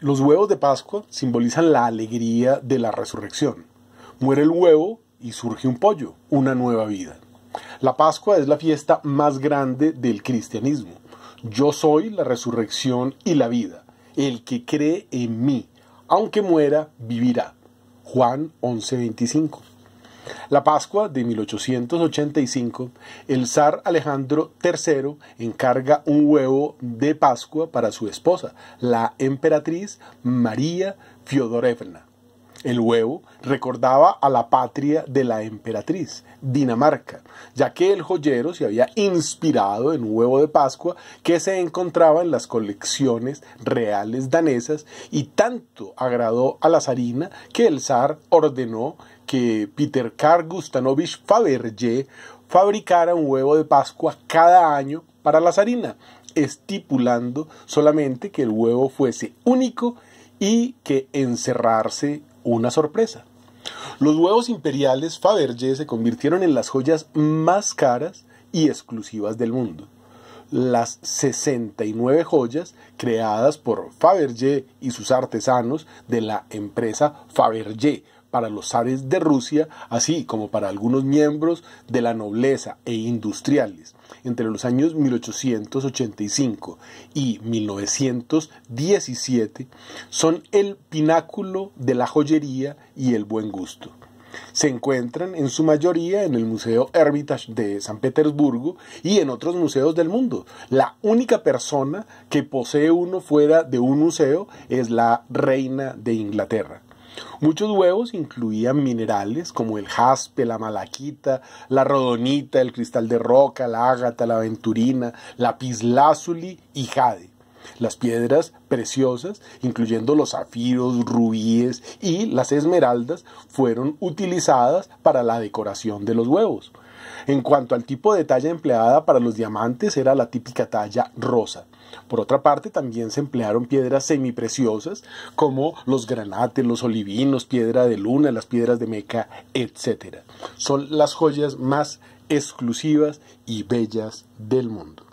Los huevos de Pascua simbolizan la alegría de la resurrección. Muere el huevo y surge un pollo, una nueva vida. La Pascua es la fiesta más grande del cristianismo. Yo soy la resurrección y la vida. El que cree en mí, aunque muera, vivirá. Juan 11:25. La Pascua de 1885, el zar Alejandro III encarga un huevo de Pascua para su esposa, la emperatriz María Fiodorevna. El huevo recordaba a la patria de la emperatriz, Dinamarca, ya que el joyero se había inspirado en un huevo de Pascua que se encontraba en las colecciones reales danesas y tanto agradó a la zarina que el zar ordenó que Peter Kargustanovich Gustanovich Fabergé fabricara un huevo de Pascua cada año para la zarina, estipulando solamente que el huevo fuese único y que encerrarse una sorpresa. Los huevos imperiales Fabergé se convirtieron en las joyas más caras y exclusivas del mundo. Las 69 joyas creadas por Fabergé y sus artesanos de la empresa Fabergé para los zares de Rusia, así como para algunos miembros de la nobleza e industriales. Entre los años 1885 y 1917 son el pináculo de la joyería y el buen gusto. Se encuentran en su mayoría en el Museo Hermitage de San Petersburgo y en otros museos del mundo. La única persona que posee uno fuera de un museo es la reina de Inglaterra. Muchos huevos incluían minerales como el jaspe, la malaquita, la rodonita, el cristal de roca, la ágata, la aventurina, la y jade. Las piedras preciosas, incluyendo los zafiros, rubíes y las esmeraldas, fueron utilizadas para la decoración de los huevos. En cuanto al tipo de talla empleada para los diamantes era la típica talla rosa. Por otra parte, también se emplearon piedras semipreciosas como los granates, los olivinos, piedra de luna, las piedras de meca, etc. Son las joyas más exclusivas y bellas del mundo.